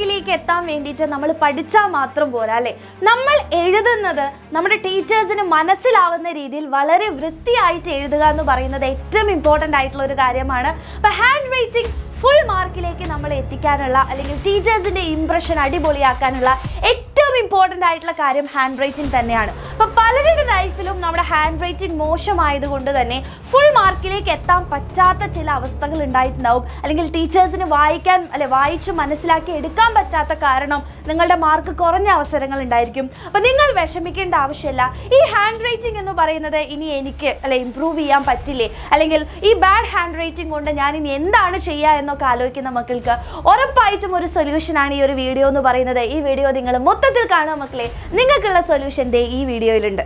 റാങ്കിലേക്ക് എത്താൻ വേണ്ടിയിട്ട് നമ്മൾ പഠിച്ചാൽ മാത്രം പോരാ അല്ലേ നമ്മൾ എഴുതുന്നത് നമ്മുടെ ടീച്ചേഴ്സിന് മനസ്സിലാവുന്ന രീതിയിൽ വളരെ വൃത്തിയായിട്ട് എഴുതുക എന്ന് പറയുന്നത് ഏറ്റവും ഇമ്പോർട്ടൻ്റ് ആയിട്ടുള്ള ഒരു കാര്യമാണ് അപ്പോൾ ഹാൻഡ് റൈറ്റിംഗ് ഫുൾ മാർക്കിലേക്ക് നമ്മൾ എത്തിക്കാനുള്ള അല്ലെങ്കിൽ ടീച്ചേഴ്സിൻ്റെ ഇംപ്രഷൻ അടിപൊളിയാക്കാനുള്ള ഏറ്റവും ഇമ്പോർട്ടൻ്റ് ആയിട്ടുള്ള കാര്യം ഹാൻഡ് റൈറ്റിംഗ് തന്നെയാണ് അപ്പോൾ പലരുടെ ലൈഫിലും നമ്മുടെ ഹാൻഡ് റൈറ്റിംഗ് മോശമായത് കൊണ്ട് തന്നെ ഫുൾ മാർക്കിലേക്ക് എത്താൻ പറ്റാത്ത ചില അവസ്ഥകൾ ഉണ്ടായിട്ടുണ്ടാവും അല്ലെങ്കിൽ ടീച്ചേഴ്സിന് വായിക്കാൻ അല്ലെ വായിച്ച് മനസ്സിലാക്കി എടുക്കാൻ പറ്റാത്ത കാരണം നിങ്ങളുടെ മാർക്ക് കുറഞ്ഞ അവസരങ്ങൾ ഉണ്ടായിരിക്കും അപ്പോൾ നിങ്ങൾ വിഷമിക്കേണ്ട ആവശ്യമില്ല ഈ ഹാൻഡ് റൈറ്റിംഗ് എന്ന് പറയുന്നത് ഇനി എനിക്ക് അല്ലെ ഇമ്പ്രൂവ് ചെയ്യാൻ പറ്റില്ലേ അല്ലെങ്കിൽ ഈ ബാഡ് ഹാൻഡ് റൈറ്റിംഗ് കൊണ്ട് ഞാൻ ഇനി എന്താണ് ചെയ്യുക എന്നൊക്കെ ആലോചിക്കുന്ന മക്കൾക്ക് ഉറപ്പായിട്ടും ഒരു സൊല്യൂഷനാണ് ഈ ഒരു വീഡിയോ എന്ന് പറയുന്നത് ഈ വീഡിയോ നിങ്ങൾ മൊത്തത്തിൽ കാണുക മക്കളെ നിങ്ങൾക്കുള്ള സൊല്യൂഷൻ ദേ ഈ വീഡിയോയിലുണ്ട്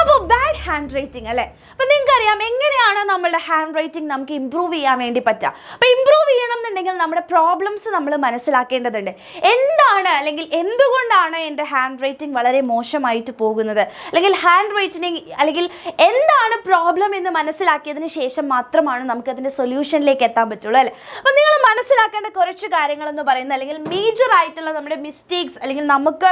അപ്പോൾ ബാഡ് ഹാൻഡ് റൈറ്റിംഗ് അല്ലേ അപ്പം നമുക്കറിയാം എങ്ങനെയാണ് നമ്മളുടെ ഹാൻഡ് റൈറ്റിംഗ് നമുക്ക് ഇമ്പ്രൂവ് ചെയ്യാൻ വേണ്ടി പറ്റുക അപ്പോൾ ഇമ്പ്രൂവ് ചെയ്യണം എന്നുണ്ടെങ്കിൽ നമ്മുടെ പ്രോബ്ലംസ് നമ്മൾ മനസ്സിലാക്കേണ്ടതുണ്ട് എന്താണ് അല്ലെങ്കിൽ എന്തുകൊണ്ടാണ് എൻ്റെ ഹാൻഡ് റൈറ്റിംഗ് വളരെ മോശമായിട്ട് പോകുന്നത് അല്ലെങ്കിൽ ഹാൻഡ് റൈറ്റിംഗ് അല്ലെങ്കിൽ എന്താണ് പ്രോബ്ലം എന്ന് മനസ്സിലാക്കിയതിന് ശേഷം മാത്രമാണ് നമുക്കതിൻ്റെ സൊല്യൂഷനിലേക്ക് എത്താൻ പറ്റുള്ളൂ അല്ലേ അപ്പം നിങ്ങൾ മനസ്സിലാക്കേണ്ട കുറച്ച് കാര്യങ്ങൾ എന്ന് പറയുന്നത് അല്ലെങ്കിൽ മേജർ ആയിട്ടുള്ള നമ്മുടെ മിസ്റ്റേക്സ് അല്ലെങ്കിൽ നമുക്ക്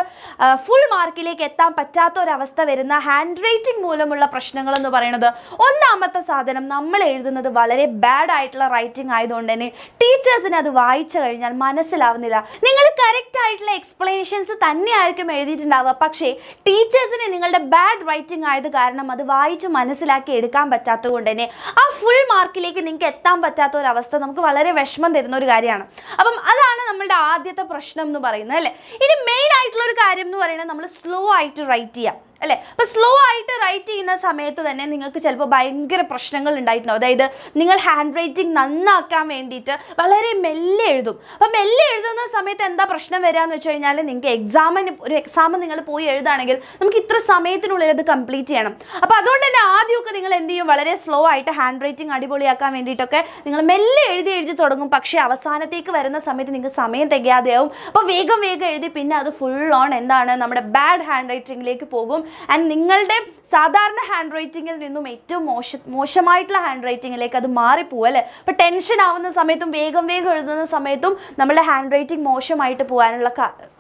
ഫുൾ മാർക്കിലേക്ക് എത്താൻ പറ്റാത്ത ഒരവസ്ഥ വരുന്ന ഹാൻഡ് റൈറ്റിംഗ് മൂലമുള്ള പ്രശ്നങ്ങൾ എന്ന് പറയുന്നത് ഒന്നാമത്തെ സാധനം നമ്മൾ എഴുതുന്നത് വളരെ ബാഡ് ആയിട്ടുള്ള റൈറ്റിംഗ് ആയതുകൊണ്ട് തന്നെ ടീച്ചേഴ്സിന് അത് വായിച്ചു കഴിഞ്ഞാൽ മനസ്സിലാവുന്നില്ല നിങ്ങൾ കറക്റ്റ് ആയിട്ടുള്ള എക്സ്പ്ലനേഷൻസ് തന്നെയായിരിക്കും എഴുതിയിട്ടുണ്ടാവുക പക്ഷേ ടീച്ചേഴ്സിന് നിങ്ങളുടെ ബാഡ് റൈറ്റിംഗ് ആയത് കാരണം അത് വായിച്ച് മനസ്സിലാക്കി എടുക്കാൻ പറ്റാത്തത് കൊണ്ട് തന്നെ ആ ഫുൾ മാർക്കിലേക്ക് നിങ്ങൾക്ക് എത്താൻ പറ്റാത്ത ഒരു അവസ്ഥ നമുക്ക് വളരെ വിഷമം തരുന്ന ഒരു കാര്യമാണ് അപ്പം അതാണ് നമ്മളുടെ ആദ്യത്തെ പ്രശ്നം എന്ന് പറയുന്നത് അല്ലേ ഇനി മെയിൻ ആയിട്ടുള്ള ഒരു കാര്യം എന്ന് പറയുന്നത് നമ്മൾ സ്ലോ ആയിട്ട് റൈറ്റ് ചെയ്യാം അല്ലേ അപ്പോൾ സ്ലോ ആയിട്ട് റൈറ്റ് ചെയ്യുന്ന സമയത്ത് തന്നെ നിങ്ങൾക്ക് ചിലപ്പോൾ ഭയങ്കര പ്രശ്നങ്ങൾ ഉണ്ടായിട്ടുണ്ടോ അതായത് നിങ്ങൾ ഹാൻഡ് റൈറ്റിംഗ് നന്നാക്കാൻ വേണ്ടിയിട്ട് വളരെ മെല്ലെ എഴുതും അപ്പോൾ മെല്ലെ എഴുതുന്ന സമയത്ത് എന്താ പ്രശ്നം വരാന്ന് വെച്ച് കഴിഞ്ഞാൽ നിങ്ങൾക്ക് എക്സാമിന് ഒരു എക്സാം നിങ്ങൾ പോയി എഴുതുകയാണെങ്കിൽ നമുക്ക് ഇത്ര സമയത്തിനുള്ളിൽ അത് കംപ്ലീറ്റ് ചെയ്യണം അപ്പോൾ അതുകൊണ്ട് തന്നെ ആദ്യമൊക്കെ നിങ്ങൾ എന്ത് ചെയ്യും വളരെ സ്ലോ ആയിട്ട് ഹാൻഡ് റൈറ്റിംഗ് അടിപൊളിയാക്കാൻ വേണ്ടിയിട്ടൊക്കെ നിങ്ങൾ മെല്ലെ എഴുതി എഴുതി തുടങ്ങും പക്ഷേ അവസാനത്തേക്ക് വരുന്ന സമയത്ത് നിങ്ങൾക്ക് സമയം തികയാതെയാവും അപ്പോൾ വേഗം വേഗം എഴുതി പിന്നെ അത് ഫുൾ ഓൺ എന്താണ് നമ്മുടെ ബാഡ് ഹാൻഡ് റൈറ്റിംഗിലേക്ക് പോകും ആൻഡ് നിങ്ങളുടെ സാധാരണ ഹാൻഡ് റൈറ്റിങ്ങിൽ നിന്നും ഏറ്റവും മോശ മോശമായിട്ടുള്ള ഹാൻഡ് റൈറ്റിങ്ങിലേക്ക് അത് മാറിപ്പോവല്ലേ അല്ലേ അപ്പോൾ ടെൻഷൻ ആവുന്ന സമയത്തും വേഗം വേഗം എഴുതുന്ന സമയത്തും നമ്മുടെ ഹാൻഡ് റൈറ്റിംഗ് മോശമായിട്ട് പോകാനുള്ള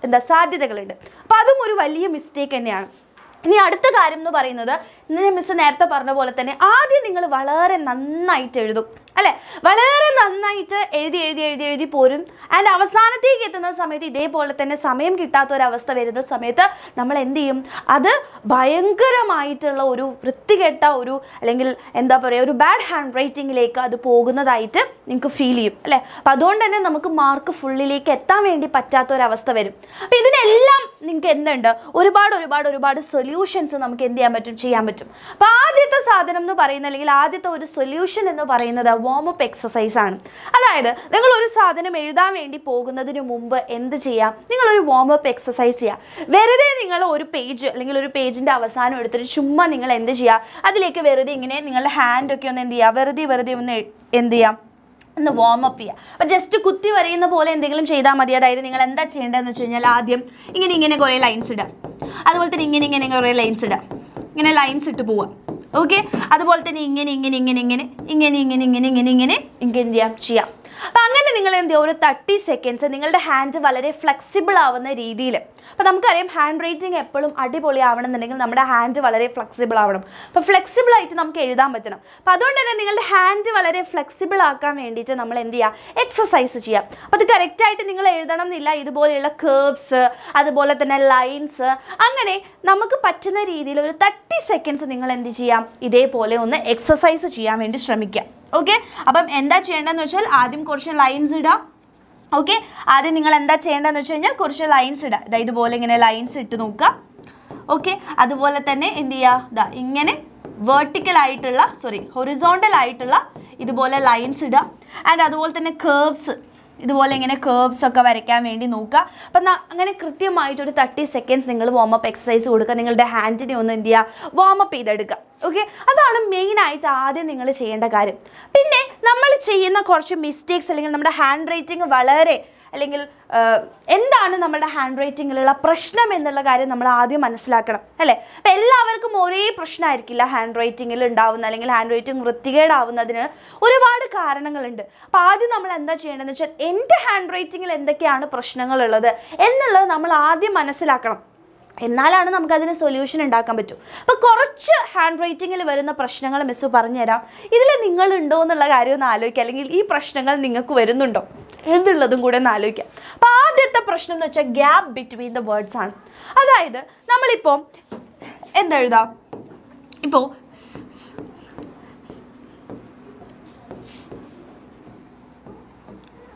എന്താ സാധ്യതകളുണ്ട് അപ്പോൾ അതും ഒരു വലിയ മിസ്റ്റേക്ക് തന്നെയാണ് ഇനി അടുത്ത കാര്യം എന്ന് പറയുന്നത് മിസ് നേരത്തെ പറഞ്ഞ പോലെ തന്നെ ആദ്യം നിങ്ങൾ വളരെ നന്നായിട്ട് എഴുതും അല്ലേ വളരെ നന്നായിട്ട് എഴുതി എഴുതി എഴുതി എഴുതി പോരും ആൻഡ് അവസാനത്തേക്ക് എത്തുന്ന സമയത്ത് ഇതേപോലെ തന്നെ സമയം കിട്ടാത്ത ഒരവസ്ഥ വരുന്ന സമയത്ത് നമ്മൾ എന്ത് ചെയ്യും അത് ഭയങ്കരമായിട്ടുള്ള ഒരു വൃത്തികെട്ട ഒരു അല്ലെങ്കിൽ എന്താ പറയുക ഒരു ബാഡ് ഹാൻഡ് റൈറ്റിങ്ങിലേക്ക് അത് പോകുന്നതായിട്ട് നിങ്ങൾക്ക് ഫീൽ ചെയ്യും അല്ലേ അപ്പം അതുകൊണ്ട് തന്നെ നമുക്ക് മാർക്ക് ഫുള്ളിലേക്ക് എത്താൻ വേണ്ടി പറ്റാത്ത ഒരവസ്ഥ വരും അപ്പം ഇതിനെല്ലാം നിങ്ങൾക്ക് എന്തുണ്ട് ഒരുപാട് ഒരുപാട് ഒരുപാട് സൊല്യൂ സൊല്യൂഷൻസ് നമുക്ക് എന്ത് ചെയ്യാൻ പറ്റും ചെയ്യാൻ പറ്റും അപ്പം ആദ്യത്തെ സാധനം എന്ന് പറയുന്ന അല്ലെങ്കിൽ ആദ്യത്തെ ഒരു സൊല്യൂഷൻ എന്ന് പറയുന്നത് അപ്പ് എക്സസൈസ് ആണ് അതായത് നിങ്ങൾ ഒരു സാധനം എഴുതാൻ വേണ്ടി പോകുന്നതിന് മുമ്പ് എന്ത് ചെയ്യാം നിങ്ങളൊരു വാമപ്പ് എക്സസൈസ് ചെയ്യുക വെറുതെ നിങ്ങൾ ഒരു പേജ് അല്ലെങ്കിൽ ഒരു പേജിൻ്റെ അവസാനം എടുത്തിട്ട് ചുമ്മാ നിങ്ങൾ എന്ത് ചെയ്യുക അതിലേക്ക് വെറുതെ ഇങ്ങനെ നിങ്ങളുടെ ഹാൻഡൊക്കെ ഒന്ന് എന്ത് ചെയ്യുക വെറുതെ വെറുതെ ഒന്ന് എന്ത് ചെയ്യാം ഒന്ന് വാം അപ്പ് ചെയ്യുക അപ്പം ജസ്റ്റ് കുത്തി വരയുന്ന പോലെ എന്തെങ്കിലും ചെയ്താൽ മതി അതായത് നിങ്ങൾ എന്താ ചെയ്യേണ്ടതെന്ന് വെച്ച് കഴിഞ്ഞാൽ ആദ്യം ഇങ്ങനെ ഇങ്ങനെ കുറേ ലൈൻസ് ഇടാം അതുപോലെ തന്നെ ഇങ്ങനെ ഇങ്ങനെ കുറേ ലൈൻസ് ഇടാം ഇങ്ങനെ ലൈൻസ് ഇട്ട് പോവാം ഓക്കെ അതുപോലെ തന്നെ ഇങ്ങനെ ഇങ്ങനെ ഇങ്ങനെ ഇങ്ങനെ ഇങ്ങനെ ഇങ്ങനെ ഇങ്ങനെ ഇങ്ങനെ ഇങ്ങനെ ഇങ്ങനെ എന്ത് ചെയ്യാം ചെയ്യാം അപ്പം അങ്ങനെ നിങ്ങൾ എന്ത് ചെയ്യുക ഒരു തേർട്ടി സെക്കൻഡ്സ് നിങ്ങളുടെ ഹാൻഡ് വളരെ ഫ്ലെക്സിബിൾ ആവുന്ന രീതിയിൽ അപ്പോൾ നമുക്കറിയാം ഹാൻഡ് റൈറ്റിംഗ് എപ്പോഴും അടിപൊളി ആവണമെന്നുണ്ടെങ്കിൽ നമ്മുടെ ഹാൻഡ് വളരെ ഫ്ലെക്സിബിൾ ആവണം അപ്പോൾ ഫ്ലെക്സിബിൾ ആയിട്ട് നമുക്ക് എഴുതാൻ പറ്റണം അപ്പോൾ അതുകൊണ്ട് തന്നെ നിങ്ങളുടെ ഹാൻഡ് വളരെ ഫ്ലെക്സിബിൾ ആക്കാൻ വേണ്ടിയിട്ട് നമ്മൾ എന്ത് ചെയ്യുക എക്സസൈസ് ചെയ്യുക അപ്പോൾ അത് കറക്റ്റായിട്ട് നിങ്ങൾ എഴുതണം എന്നില്ല ഇതുപോലെയുള്ള കേർവ്സ് അതുപോലെ തന്നെ ലൈൻസ് അങ്ങനെ നമുക്ക് പറ്റുന്ന രീതിയിൽ ഒരു തേർട്ടി സെക്കൻഡ്സ് നിങ്ങൾ എന്ത് ചെയ്യാം ഇതേപോലെ ഒന്ന് എക്സസൈസ് ചെയ്യാൻ വേണ്ടി ശ്രമിക്കാം ഓക്കെ അപ്പം എന്താ ചെയ്യേണ്ടതെന്ന് വെച്ചാൽ ആദ്യം കുറച്ച് ലൈൻസ് ഇടാം ഓക്കെ ആദ്യം നിങ്ങൾ എന്താ ചെയ്യേണ്ടതെന്ന് വെച്ച് കഴിഞ്ഞാൽ കുറച്ച് ലൈൻസ് ഇടുക ഇതാ ഇതുപോലെ ഇങ്ങനെ ലൈൻസ് ഇട്ട് നോക്കുക ഓക്കെ അതുപോലെ തന്നെ എന്ത് ചെയ്യുക ഇതാ ഇങ്ങനെ വെർട്ടിക്കൽ ആയിട്ടുള്ള സോറി ഹൊറിസോണ്ടൽ ആയിട്ടുള്ള ഇതുപോലെ ലൈൻസ് ഇടുക ആൻഡ് അതുപോലെ തന്നെ കേർവ്സ് ഇതുപോലെ ഇങ്ങനെ കേർവ്സ് ഒക്കെ വരയ്ക്കാൻ വേണ്ടി നോക്കുക അപ്പം അങ്ങനെ കൃത്യമായിട്ട് ഒരു തേർട്ടി സെക്കൻഡ്സ് നിങ്ങൾ വാമപ്പ് എക്സസൈസ് കൊടുക്കുക നിങ്ങളുടെ ഹാൻഡിനെ ഒന്ന് എന്ത് ചെയ്യുക അപ്പ് ചെയ്തെടുക്കുക ഓക്കെ അതാണ് മെയിനായിട്ട് ആദ്യം നിങ്ങൾ ചെയ്യേണ്ട കാര്യം പിന്നെ നമ്മൾ ചെയ്യുന്ന കുറച്ച് മിസ്റ്റേക്സ് അല്ലെങ്കിൽ നമ്മുടെ ഹാൻഡ് റൈറ്റിംഗ് വളരെ അല്ലെങ്കിൽ എന്താണ് നമ്മുടെ ഹാൻഡ് റൈറ്റിങ്ങിലുള്ള പ്രശ്നം എന്നുള്ള കാര്യം നമ്മൾ ആദ്യം മനസ്സിലാക്കണം അല്ലേ അപ്പോൾ എല്ലാവർക്കും ഒരേ പ്രശ്നമായിരിക്കില്ല ഹാൻഡ് റൈറ്റിങ്ങിൽ ഉണ്ടാവുന്ന അല്ലെങ്കിൽ ഹാൻഡ് റൈറ്റിംഗ് വൃത്തികേടാവുന്നതിന് ഒരുപാട് കാരണങ്ങളുണ്ട് അപ്പോൾ ആദ്യം നമ്മൾ എന്താ ചെയ്യേണ്ടതെന്ന് വെച്ചാൽ എൻ്റെ ഹാൻഡ് റൈറ്റിങ്ങിൽ എന്തൊക്കെയാണ് പ്രശ്നങ്ങളുള്ളത് എന്നുള്ളത് നമ്മൾ ആദ്യം മനസ്സിലാക്കണം എന്നാലാണ് നമുക്ക് അതിന് സൊല്യൂഷൻ ഉണ്ടാക്കാൻ പറ്റൂ അപ്പോൾ കുറച്ച് ഹാൻഡ് റൈറ്റിങ്ങിൽ വരുന്ന പ്രശ്നങ്ങൾ മിസ് പറഞ്ഞുതരാം ഇതിൽ നിങ്ങളുണ്ടോ എന്നുള്ള കാര്യം ഒന്ന് ആലോചിക്കുക അല്ലെങ്കിൽ ഈ പ്രശ്നങ്ങൾ നിങ്ങൾക്ക് വരുന്നുണ്ടോ എന്നുള്ളതും കൂടെ ഒന്ന് ആലോചിക്കാം അപ്പോൾ ആദ്യത്തെ പ്രശ്നം എന്ന് വെച്ചാൽ ഗ്യാപ്പ് ബിറ്റ്വീൻ ദ വേർഡ്സ് ആണ് അതായത് നമ്മളിപ്പോൾ എന്തെഴുതാം ഇപ്പോൾ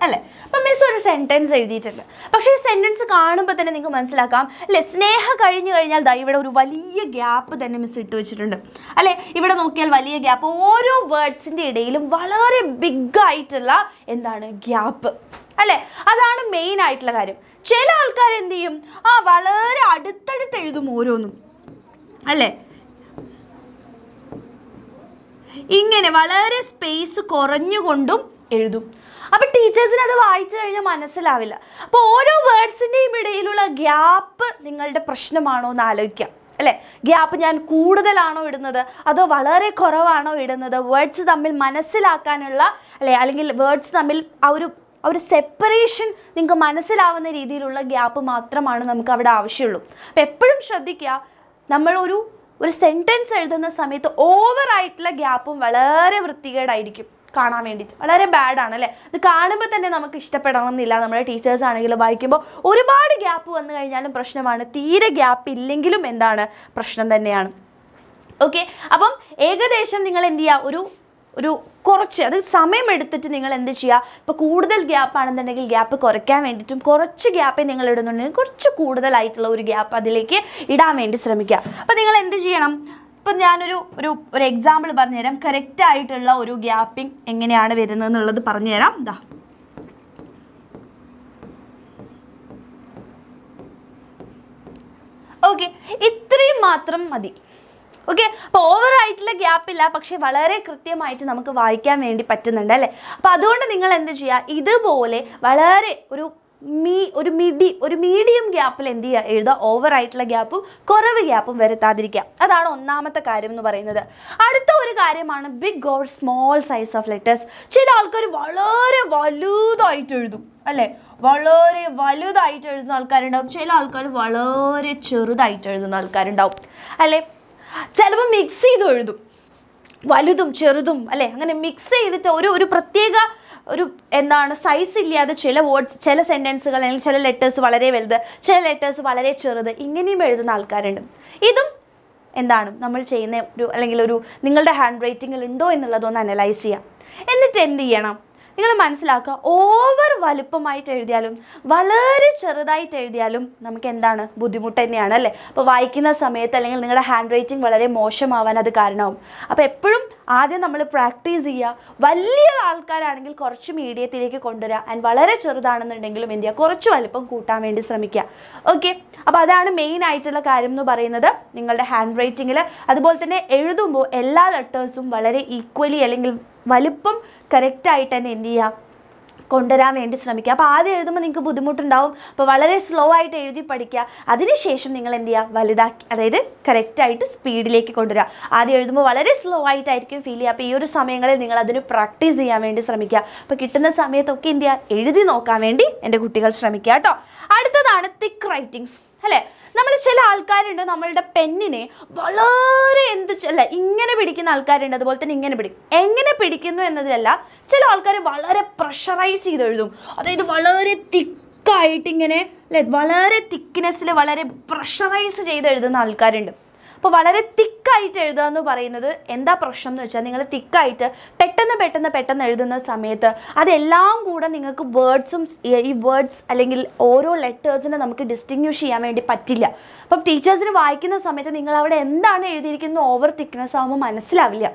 അല്ലേ മിസ് ഒരു സെൻറ്റൻസ് എഴുതിയിട്ടുണ്ട് പക്ഷേ ഈ സെൻറ്റൻസ് കാണുമ്പോൾ തന്നെ നിങ്ങൾക്ക് മനസ്സിലാക്കാം അല്ലേ സ്നേഹ കഴിഞ്ഞു കഴിഞ്ഞാൽ ദാ ഇവിടെ ഒരു വലിയ ഗ്യാപ്പ് തന്നെ മിസ് ഇട്ട് വെച്ചിട്ടുണ്ട് അല്ലേ ഇവിടെ നോക്കിയാൽ വലിയ ഗ്യാപ്പ് ഓരോ വേർഡ്സിൻ്റെ ഇടയിലും വളരെ ബിഗ് ആയിട്ടുള്ള എന്താണ് ഗ്യാപ്പ് അല്ലേ അതാണ് മെയിൻ ആയിട്ടുള്ള കാര്യം ചില ആൾക്കാർ എന്ത് ചെയ്യും ആ വളരെ അടുത്തടുത്ത് എഴുതും ഓരോന്നും അല്ലേ ഇങ്ങനെ വളരെ സ്പേസ് കുറഞ്ഞുകൊണ്ടും എഴുതും അപ്പം ടീച്ചേഴ്സിന് അത് വായിച്ചു കഴിഞ്ഞാൽ മനസ്സിലാവില്ല അപ്പോൾ ഓരോ വേർഡ്സിൻ്റെയും ഇടയിലുള്ള ഗ്യാപ്പ് നിങ്ങളുടെ പ്രശ്നമാണോ എന്ന് ആലോചിക്കാം അല്ലേ ഗ്യാപ്പ് ഞാൻ കൂടുതലാണോ ഇടുന്നത് അതോ വളരെ കുറവാണോ ഇടുന്നത് വേർഡ്സ് തമ്മിൽ മനസ്സിലാക്കാനുള്ള അല്ലേ അല്ലെങ്കിൽ വേർഡ്സ് തമ്മിൽ ആ ഒരു ആ ഒരു സെപ്പറേഷൻ നിങ്ങൾക്ക് മനസ്സിലാവുന്ന രീതിയിലുള്ള ഗ്യാപ്പ് മാത്രമാണ് നമുക്ക് അവിടെ ആവശ്യമുള്ളൂ അപ്പം എപ്പോഴും ശ്രദ്ധിക്കുക നമ്മളൊരു ഒരു സെൻറ്റൻസ് എഴുതുന്ന സമയത്ത് ഓവറായിട്ടുള്ള ഗ്യാപ്പും വളരെ വൃത്തികേടായിരിക്കും കാണാൻ വേണ്ടിയിട്ട് വളരെ ആണ് അല്ലേ ഇത് കാണുമ്പോൾ തന്നെ നമുക്ക് ഇഷ്ടപ്പെടണമെന്നില്ല നമ്മുടെ ടീച്ചേഴ്സ് ആണെങ്കിലും വായിക്കുമ്പോൾ ഒരുപാട് ഗ്യാപ്പ് വന്നു കഴിഞ്ഞാലും പ്രശ്നമാണ് തീരെ ഗ്യാപ്പ് ഇല്ലെങ്കിലും എന്താണ് പ്രശ്നം തന്നെയാണ് ഓക്കെ അപ്പം ഏകദേശം നിങ്ങൾ എന്ത് ചെയ്യുക ഒരു ഒരു കുറച്ച് അത് സമയമെടുത്തിട്ട് നിങ്ങൾ എന്ത് ചെയ്യുക ഇപ്പോൾ കൂടുതൽ ഗ്യാപ്പ് ആണെന്നുണ്ടെങ്കിൽ ഗ്യാപ്പ് കുറയ്ക്കാൻ വേണ്ടിയിട്ടും കുറച്ച് ഗ്യാപ്പ് നിങ്ങൾ ഇടുന്നുണ്ടെങ്കിൽ കുറച്ച് കൂടുതലായിട്ടുള്ള ഒരു ഗ്യാപ്പ് അതിലേക്ക് ഇടാൻ വേണ്ടി ശ്രമിക്കുക അപ്പോൾ നിങ്ങൾ എന്ത് ചെയ്യണം ഇപ്പം ഞാനൊരു ഒരു ഒരു എക്സാമ്പിൾ പറഞ്ഞുതരാം കറക്റ്റായിട്ടുള്ള ഒരു ഗ്യാപ്പിംഗ് എങ്ങനെയാണ് വരുന്നത് എന്നുള്ളത് പറഞ്ഞുതരാം ദാ ഓക്കെ ഇത്രയും മാത്രം മതി ഓക്കെ അപ്പോൾ ഓവറായിട്ടുള്ള ഗ്യാപ്പില്ല പക്ഷേ വളരെ കൃത്യമായിട്ട് നമുക്ക് വായിക്കാൻ വേണ്ടി പറ്റുന്നുണ്ട് അല്ലേ അപ്പോൾ അതുകൊണ്ട് നിങ്ങൾ എന്ത് ചെയ്യുക ഇതുപോലെ വളരെ ഒരു മീ ഒരു മിഡി ഒരു മീഡിയം ഗ്യാപ്പിൽ എന്ത് ചെയ്യുക എഴുതുക ഓവർ ആയിട്ടുള്ള ഗ്യാപ്പും കുറവ് ഗ്യാപ്പും വരുത്താതിരിക്കുക അതാണ് ഒന്നാമത്തെ കാര്യം എന്ന് പറയുന്നത് അടുത്ത ഒരു കാര്യമാണ് big or small size of letters ചില ആൾക്കാർ വളരെ വലുതായിട്ട് എഴുതും അല്ലേ വളരെ വലുതായിട്ട് എഴുതുന്ന ആൾക്കാരുണ്ടാവും ചില ആൾക്കാർ വളരെ ചെറുതായിട്ട് എഴുതുന്ന ആൾക്കാരുണ്ടാവും അല്ലേ ചിലപ്പോൾ മിക്സ് ചെയ്ത് എഴുതും വലുതും ചെറുതും അല്ലേ അങ്ങനെ മിക്സ് ചെയ്തിട്ട് ഒരു ഒരു പ്രത്യേക ഒരു എന്താണ് സൈസ് ഇല്ലാതെ ചില വേർഡ്സ് ചില സെൻറ്റൻസുകൾ അല്ലെങ്കിൽ ചില ലെറ്റേഴ്സ് വളരെ വലുത് ചില ലെറ്റേഴ്സ് വളരെ ചെറുത് ഇങ്ങനെയും എഴുതുന്ന ആൾക്കാരുണ്ട് ഇതും എന്താണ് നമ്മൾ ചെയ്യുന്ന ഒരു അല്ലെങ്കിൽ ഒരു നിങ്ങളുടെ ഹാൻഡ് റൈറ്റിങ്ങിൽ ഉണ്ടോ എന്നുള്ളതൊന്ന് അനലൈസ് ചെയ്യാം എന്നിട്ട് എന്ത് ചെയ്യണം നിങ്ങൾ മനസ്സിലാക്കുക ഓവർ വലുപ്പമായിട്ട് എഴുതിയാലും വളരെ ചെറുതായിട്ട് എഴുതിയാലും നമുക്ക് എന്താണ് ബുദ്ധിമുട്ട് തന്നെയാണ് അല്ലേ അപ്പോൾ വായിക്കുന്ന സമയത്ത് അല്ലെങ്കിൽ നിങ്ങളുടെ ഹാൻഡ് റൈറ്റിംഗ് വളരെ മോശമാവാൻ അത് കാരണമാവും അപ്പോൾ എപ്പോഴും ആദ്യം നമ്മൾ പ്രാക്ടീസ് ചെയ്യുക വലിയ ആൾക്കാരാണെങ്കിൽ കുറച്ച് മീഡിയത്തിലേക്ക് കൊണ്ടുവരിക ആൻഡ് വളരെ ചെറുതാണെന്നുണ്ടെങ്കിലും എന്ത് ചെയ്യുക കുറച്ച് വലുപ്പം കൂട്ടാൻ വേണ്ടി ശ്രമിക്കുക ഓക്കെ അപ്പോൾ അതാണ് മെയിൻ ആയിട്ടുള്ള കാര്യം എന്ന് പറയുന്നത് നിങ്ങളുടെ ഹാൻഡ് റൈറ്റിങ്ങിൽ അതുപോലെ തന്നെ എഴുതുമ്പോൾ എല്ലാ ലെറ്റേഴ്സും വളരെ ഈക്വലി അല്ലെങ്കിൽ വലിപ്പം കറക്റ്റായിട്ട് തന്നെ എന്ത് ചെയ്യുക കൊണ്ടുവരാൻ വേണ്ടി ശ്രമിക്കുക അപ്പോൾ ആദ്യം എഴുതുമ്പോൾ നിങ്ങൾക്ക് ബുദ്ധിമുട്ടുണ്ടാവും അപ്പോൾ വളരെ സ്ലോ ആയിട്ട് എഴുതി പഠിക്കുക അതിനുശേഷം നിങ്ങൾ എന്ത് ചെയ്യുക വലുതാക്കി അതായത് കറക്റ്റായിട്ട് സ്പീഡിലേക്ക് കൊണ്ടുവരിക ആദ്യം എഴുതുമ്പോൾ വളരെ സ്ലോ ആയിട്ടായിരിക്കും ഫീൽ ചെയ്യുക അപ്പോൾ ഈ ഒരു സമയങ്ങളിൽ നിങ്ങൾ അതിന് പ്രാക്ടീസ് ചെയ്യാൻ വേണ്ടി ശ്രമിക്കുക അപ്പോൾ കിട്ടുന്ന സമയത്തൊക്കെ എന്ത് ചെയ്യുക എഴുതി നോക്കാൻ വേണ്ടി എൻ്റെ കുട്ടികൾ ശ്രമിക്കുക കേട്ടോ അടുത്തതാണ് തിക്ക് റൈറ്റിങ്സ് അല്ലേ നമ്മൾ ചില ആൾക്കാരുണ്ട് നമ്മളുടെ പെന്നിനെ വളരെ എന്ത് അല്ല ഇങ്ങനെ പിടിക്കുന്ന ആൾക്കാരുണ്ട് അതുപോലെ തന്നെ ഇങ്ങനെ പിടിക്കും എങ്ങനെ പിടിക്കുന്നു എന്നതിലല്ല ചില ആൾക്കാർ വളരെ പ്രഷറൈസ് ചെയ്ത് എഴുതും അതായത് വളരെ തിക്കായിട്ട് ഇങ്ങനെ അല്ലെ വളരെ തിക്നെസ്സിൽ വളരെ പ്രഷറൈസ് ചെയ്ത് എഴുതുന്ന ആൾക്കാരുണ്ട് അപ്പോൾ വളരെ തിക്കായിട്ട് എഴുതുക എന്ന് പറയുന്നത് എന്താ പ്രശ്നം എന്ന് വെച്ചാൽ നിങ്ങൾ തിക്കായിട്ട് പെട്ടെന്ന് പെട്ടെന്ന് പെട്ടെന്ന് എഴുതുന്ന സമയത്ത് അതെല്ലാം കൂടെ നിങ്ങൾക്ക് വേർഡ്സും ഈ വേർഡ്സ് അല്ലെങ്കിൽ ഓരോ ലെറ്റേഴ്സിനെ നമുക്ക് ഡിസ്റ്റിങ്ഷ് ചെയ്യാൻ വേണ്ടി പറ്റില്ല അപ്പം ടീച്ചേഴ്സിന് വായിക്കുന്ന സമയത്ത് നിങ്ങൾ അവിടെ എന്താണ് എഴുതിയിരിക്കുന്നത് ഓവർ തിക്നെസ് ആകുമ്പോൾ മനസ്സിലാവില്ല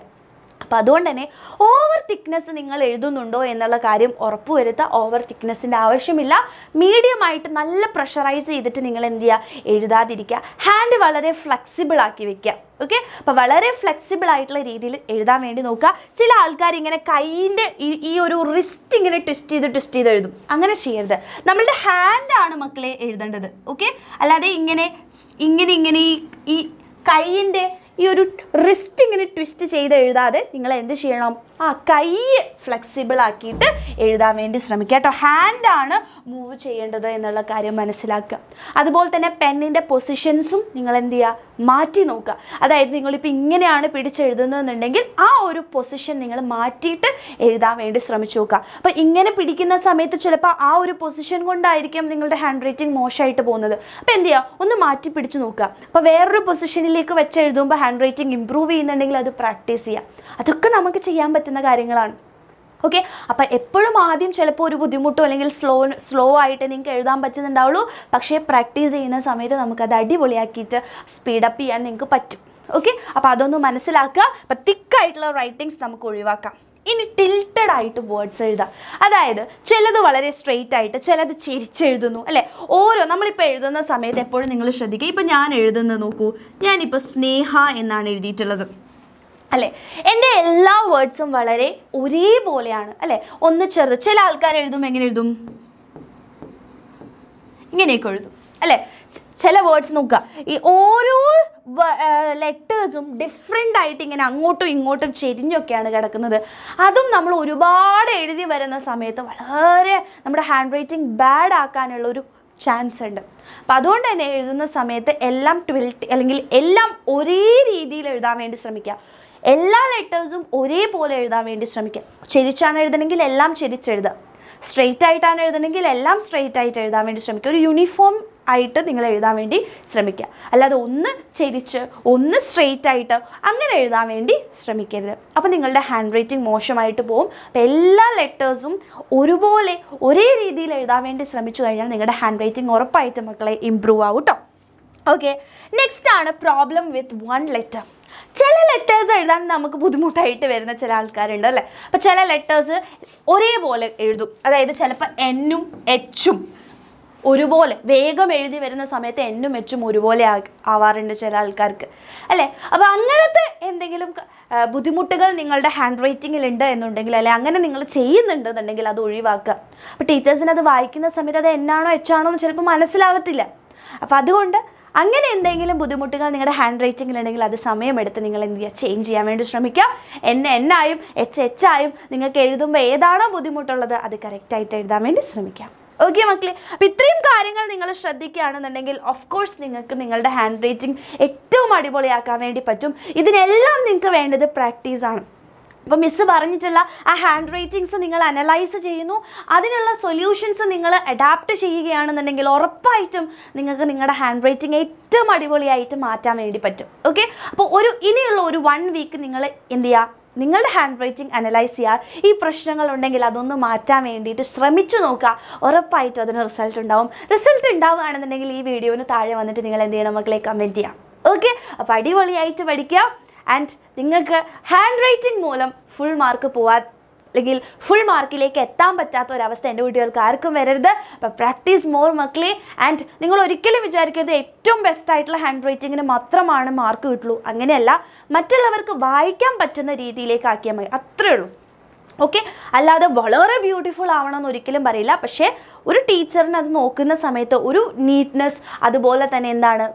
അപ്പോൾ അതുകൊണ്ട് തന്നെ ഓവർ തിക്നെസ് നിങ്ങൾ എഴുതുന്നുണ്ടോ എന്നുള്ള കാര്യം ഉറപ്പുവരുത്തുക ഓവർ തിക്നെസ്സിൻ്റെ ആവശ്യമില്ല മീഡിയമായിട്ട് നല്ല പ്രഷറൈസ് ചെയ്തിട്ട് നിങ്ങൾ എന്ത് ചെയ്യുക എഴുതാതിരിക്കുക ഹാൻഡ് വളരെ ഫ്ലെക്സിബിൾ ആക്കി വെക്കുക ഓക്കെ അപ്പോൾ വളരെ ഫ്ലെക്സിബിൾ ആയിട്ടുള്ള രീതിയിൽ എഴുതാൻ വേണ്ടി നോക്കുക ചില ആൾക്കാർ ഇങ്ങനെ കൈയിൻ്റെ ഈ ഒരു റിസ്റ്റ് ഇങ്ങനെ ട്വിസ്റ്റ് ചെയ്ത് ട്വിസ്റ്റ് ചെയ്ത് എഴുതും അങ്ങനെ ചെയ്യരുത് നമ്മളുടെ ഹാൻഡാണ് മക്കളെ എഴുതേണ്ടത് ഓക്കെ അല്ലാതെ ഇങ്ങനെ ഇങ്ങനെ ഇങ്ങനെ ഈ കൈയിൻ്റെ ഈ ഒരു റിസ്റ്റ് ഇങ്ങനെ ട്വിസ്റ്റ് ചെയ്ത് എഴുതാതെ നിങ്ങൾ എന്ത് ചെയ്യണം ആ കൈ ഫ്ലെക്സിബിൾ ആക്കിയിട്ട് എഴുതാൻ വേണ്ടി ശ്രമിക്കുക കേട്ടോ ഹാൻഡാണ് മൂവ് ചെയ്യേണ്ടത് എന്നുള്ള കാര്യം മനസ്സിലാക്കുക അതുപോലെ തന്നെ പെന്നിൻ്റെ പൊസിഷൻസും നിങ്ങൾ എന്ത് ചെയ്യുക മാറ്റി നോക്കുക അതായത് നിങ്ങളിപ്പോൾ ഇങ്ങനെയാണ് പിടിച്ചെഴുതുന്നതെന്നുണ്ടെങ്കിൽ ആ ഒരു പൊസിഷൻ നിങ്ങൾ മാറ്റിയിട്ട് എഴുതാൻ വേണ്ടി ശ്രമിച്ചു നോക്കുക അപ്പോൾ ഇങ്ങനെ പിടിക്കുന്ന സമയത്ത് ചിലപ്പോൾ ആ ഒരു പൊസിഷൻ കൊണ്ടായിരിക്കും നിങ്ങളുടെ ഹാൻഡ് റൈറ്റിംഗ് മോശമായിട്ട് പോകുന്നത് അപ്പോൾ എന്ത് ചെയ്യുക ഒന്ന് മാറ്റി പിടിച്ചു നോക്കുക അപ്പോൾ വേറൊരു പൊസിഷനിലേക്ക് വെച്ച് എഴുതുമ്പോൾ ഹാൻഡ് റൈറ്റിംഗ് ഇമ്പ്രൂവ് ചെയ്യുന്നുണ്ടെങ്കിൽ അത് പ്രാക്ടീസ് ചെയ്യുക അതൊക്കെ നമുക്ക് ചെയ്യാൻ പറ്റുന്ന കാര്യങ്ങളാണ് ഓക്കെ അപ്പം എപ്പോഴും ആദ്യം ചിലപ്പോൾ ഒരു ബുദ്ധിമുട്ടോ അല്ലെങ്കിൽ സ്ലോ സ്ലോ ആയിട്ട് നിങ്ങൾക്ക് എഴുതാൻ പറ്റുന്നുണ്ടാവുള്ളൂ പക്ഷേ പ്രാക്ടീസ് ചെയ്യുന്ന സമയത്ത് നമുക്കത് അടിപൊളിയാക്കിയിട്ട് സ്പീഡപ്പ് ചെയ്യാൻ നിങ്ങൾക്ക് പറ്റും ഓക്കെ അപ്പോൾ അതൊന്ന് മനസ്സിലാക്കുക അപ്പം തിക്കായിട്ടുള്ള റൈറ്റിങ്സ് നമുക്ക് ഒഴിവാക്കാം ഇനി ടിൽറ്റഡ് ആയിട്ട് വേർഡ്സ് എഴുതാം അതായത് ചിലത് വളരെ സ്ട്രെയിറ്റ് ആയിട്ട് ചിലത് ചിരിച്ചെഴുതുന്നു അല്ലേ ഓരോ നമ്മളിപ്പോൾ എഴുതുന്ന സമയത്ത് എപ്പോഴും നിങ്ങൾ ശ്രദ്ധിക്കുക ഇപ്പം ഞാൻ എഴുതുന്നത് നോക്കൂ ഞാനിപ്പോൾ സ്നേഹ എന്നാണ് എഴുതിയിട്ടുള്ളത് അല്ലേ എൻ്റെ എല്ലാ വേർഡ്സും വളരെ ഒരേപോലെയാണ് അല്ലേ ഒന്ന് ചെറുത് ചില ആൾക്കാർ എഴുതും എങ്ങനെ എഴുതും ഇങ്ങനെയൊക്കെ എഴുതും അല്ലേ ചില വേർഡ്സ് നോക്കുക ഈ ഓരോ ലെറ്റേഴ്സും ഡിഫറെൻ്റ് ആയിട്ട് ഇങ്ങനെ അങ്ങോട്ടും ഇങ്ങോട്ടും ചെരിഞ്ഞൊക്കെയാണ് കിടക്കുന്നത് അതും നമ്മൾ ഒരുപാട് എഴുതി വരുന്ന സമയത്ത് വളരെ നമ്മുടെ ഹാൻഡ് റൈറ്റിംഗ് ബാഡ് ആക്കാനുള്ള ഒരു ചാൻസ് ഉണ്ട് അപ്പം അതുകൊണ്ട് തന്നെ എഴുതുന്ന സമയത്ത് എല്ലാം ട്വിൽറ്റ് അല്ലെങ്കിൽ എല്ലാം ഒരേ രീതിയിൽ എഴുതാൻ വേണ്ടി ശ്രമിക്കുക എല്ലാ ലെറ്റേഴ്സും ഒരേപോലെ എഴുതാൻ വേണ്ടി ശ്രമിക്കുക ചിരിച്ചാണ് എഴുതണമെങ്കിൽ എല്ലാം ചിരിച്ചെഴുതുക സ്ട്രെയിറ്റ് ആയിട്ടാണ് എഴുതണമെങ്കിൽ എല്ലാം സ്ട്രെയിറ്റ് ആയിട്ട് എഴുതാൻ വേണ്ടി ശ്രമിക്കുക ഒരു യൂണിഫോം ആയിട്ട് നിങ്ങൾ എഴുതാൻ വേണ്ടി ശ്രമിക്കുക അല്ലാതെ ഒന്ന് ചെരിച്ച് ഒന്ന് സ്ട്രെയിറ്റ് ആയിട്ട് അങ്ങനെ എഴുതാൻ വേണ്ടി ശ്രമിക്കരുത് അപ്പോൾ നിങ്ങളുടെ ഹാൻഡ് റൈറ്റിംഗ് മോശമായിട്ട് പോകും അപ്പോൾ എല്ലാ ലെറ്റേഴ്സും ഒരുപോലെ ഒരേ രീതിയിൽ എഴുതാൻ വേണ്ടി ശ്രമിച്ചു കഴിഞ്ഞാൽ നിങ്ങളുടെ ഹാൻഡ് റൈറ്റിംഗ് ഉറപ്പായിട്ട് മക്കളെ ഇമ്പ്രൂവ് ആവും കേട്ടോ ഓക്കെ നെക്സ്റ്റ് ആണ് പ്രോബ്ലം വിത്ത് വൺ ലെറ്റർ ചില ലെറ്റേഴ്സ് എഴുതാൻ നമുക്ക് ബുദ്ധിമുട്ടായിട്ട് വരുന്ന ചില ആൾക്കാരുണ്ട് അല്ലേ അപ്പോൾ ചില ലെറ്റേഴ്സ് ഒരേപോലെ എഴുതും അതായത് ചിലപ്പോൾ എന്നും എച്ചും ഒരുപോലെ വേഗം എഴുതി വരുന്ന സമയത്ത് എന്നും എച്ചും ഒരുപോലെ ആവാറുണ്ട് ചില ആൾക്കാർക്ക് അല്ലേ അപ്പോൾ അങ്ങനത്തെ എന്തെങ്കിലും ബുദ്ധിമുട്ടുകൾ നിങ്ങളുടെ ഹാൻഡ് ഉണ്ട് എന്നുണ്ടെങ്കിൽ അല്ലെ അങ്ങനെ നിങ്ങൾ ചെയ്യുന്നുണ്ടെന്നുണ്ടെങ്കിൽ അത് ഒഴിവാക്കുക അപ്പോൾ ടീച്ചേഴ്സിന് അത് വായിക്കുന്ന സമയത്ത് അത് എന്നാണോ എച്ചാണോ എന്ന് ചിലപ്പോൾ മനസ്സിലാവത്തില്ല അപ്പോൾ അതുകൊണ്ട് അങ്ങനെ എന്തെങ്കിലും ബുദ്ധിമുട്ടുകൾ നിങ്ങളുടെ ഹാൻഡ് ഉണ്ടെങ്കിൽ അത് സമയമെടുത്ത് നിങ്ങൾ എന്ത് ചെയ്യുക ചേഞ്ച് ചെയ്യാൻ വേണ്ടി ശ്രമിക്കുക എന്നെ എന്നായും എച്ച് എച്ചായും നിങ്ങൾക്ക് എഴുതുമ്പോൾ ഏതാണോ ബുദ്ധിമുട്ടുള്ളത് അത് കറക്റ്റായിട്ട് എഴുതാൻ വേണ്ടി ശ്രമിക്കാം ഓക്കെ മക്കളെ അപ്പം ഇത്രയും കാര്യങ്ങൾ നിങ്ങൾ ശ്രദ്ധിക്കുകയാണെന്നുണ്ടെങ്കിൽ ഓഫ് കോഴ്സ് നിങ്ങൾക്ക് നിങ്ങളുടെ ഹാൻഡ് റൈറ്റിംഗ് ഏറ്റവും അടിപൊളിയാക്കാൻ വേണ്ടി പറ്റും ഇതിനെല്ലാം നിങ്ങൾക്ക് വേണ്ടത് പ്രാക്ടീസാണ് അപ്പോൾ മിസ്സ് പറഞ്ഞിട്ടുള്ള ആ ഹാൻഡ് റൈറ്റിങ്സ് നിങ്ങൾ അനലൈസ് ചെയ്യുന്നു അതിനുള്ള സൊല്യൂഷൻസ് നിങ്ങൾ അഡാപ്റ്റ് ചെയ്യുകയാണെന്നുണ്ടെങ്കിൽ ഉറപ്പായിട്ടും നിങ്ങൾക്ക് നിങ്ങളുടെ ഹാൻഡ് റൈറ്റിംഗ് ഏറ്റവും അടിപൊളിയായിട്ട് മാറ്റാൻ വേണ്ടി പറ്റും ഓക്കെ അപ്പോൾ ഒരു ഇനിയുള്ള ഒരു വൺ വീക്ക് നിങ്ങൾ എന്ത് ചെയ്യുക നിങ്ങളുടെ ഹാൻഡ് റൈറ്റിംഗ് അനലൈസ് ചെയ്യുക ഈ പ്രശ്നങ്ങളുണ്ടെങ്കിൽ അതൊന്ന് മാറ്റാൻ വേണ്ടിയിട്ട് ശ്രമിച്ചു നോക്കുക ഉറപ്പായിട്ടും അതിന് റിസൾട്ട് ഉണ്ടാവും റിസൾട്ട് ഉണ്ടാവുകയാണെന്നുണ്ടെങ്കിൽ ഈ വീഡിയോന് താഴെ വന്നിട്ട് നിങ്ങൾ എന്ത് ചെയ്യണം മക്കളെ കമൻറ്റ് ചെയ്യാം ഓക്കെ അപ്പോൾ അടിപൊളിയായിട്ട് പഠിക്കുക ആൻഡ് നിങ്ങൾക്ക് ഹാൻഡ് റൈറ്റിംഗ് മൂലം ഫുൾ മാർക്ക് പോവാൻ അല്ലെങ്കിൽ ഫുൾ മാർക്കിലേക്ക് എത്താൻ പറ്റാത്ത ഒരവസ്ഥ എൻ്റെ കുട്ടികൾക്ക് ആർക്കും വരരുത് അപ്പോൾ പ്രാക്ടീസ് മോർ മക്കളെ ആൻഡ് നിങ്ങൾ ഒരിക്കലും വിചാരിക്കരുത് ഏറ്റവും ബെസ്റ്റ് ആയിട്ടുള്ള ഹാൻഡ് റൈറ്റിങ്ങിന് മാത്രമാണ് മാർക്ക് കിട്ടുള്ളൂ അങ്ങനെയല്ല മറ്റുള്ളവർക്ക് വായിക്കാൻ പറ്റുന്ന രീതിയിലേക്ക് ആക്കിയാൽ മതി അത്രേ ഉള്ളൂ ഓക്കെ അല്ലാതെ വളരെ ബ്യൂട്ടിഫുൾ ആവണമെന്ന് ഒരിക്കലും പറയില്ല പക്ഷേ ഒരു ടീച്ചറിന് അത് നോക്കുന്ന സമയത്ത് ഒരു നീറ്റ്നെസ് അതുപോലെ തന്നെ എന്താണ്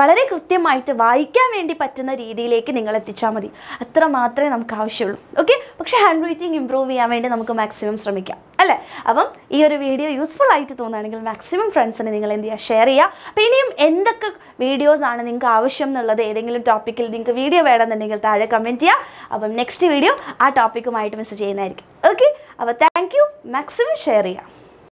വളരെ കൃത്യമായിട്ട് വായിക്കാൻ വേണ്ടി പറ്റുന്ന രീതിയിലേക്ക് നിങ്ങൾ എത്തിച്ചാൽ മതി അത്ര മാത്രമേ നമുക്ക് ആവശ്യമുള്ളൂ ഓക്കെ പക്ഷേ ഹാൻഡ് റൈറ്റിംഗ് ഇമ്പ്രൂവ് ചെയ്യാൻ വേണ്ടി നമുക്ക് മാക്സിമം ശ്രമിക്കാം അല്ലേ അപ്പം ഈ ഒരു വീഡിയോ യൂസ്ഫുൾ ആയിട്ട് തോന്നുകയാണെങ്കിൽ മാക്സിമം ഫ്രണ്ട്സിന് നിങ്ങൾ എന്ത് ചെയ്യുക ഷെയർ ചെയ്യുക അപ്പോൾ ഇനിയും എന്തൊക്കെ വീഡിയോസ് ആണ് നിങ്ങൾക്ക് ആവശ്യം എന്നുള്ളത് ഏതെങ്കിലും ടോപ്പിക്കിൽ നിങ്ങൾക്ക് വീഡിയോ വേണമെന്നുണ്ടെങ്കിൽ താഴെ കമൻറ്റ് ചെയ്യുക അപ്പം നെക്സ്റ്റ് വീഡിയോ ആ ടോപ്പിക്കുമായിട്ട് മെസ്സേജ് ചെയ്യുന്നതായിരിക്കും ഓക്കെ അപ്പോൾ താങ്ക് യു മാക്സിമം ഷെയർ ചെയ്യാം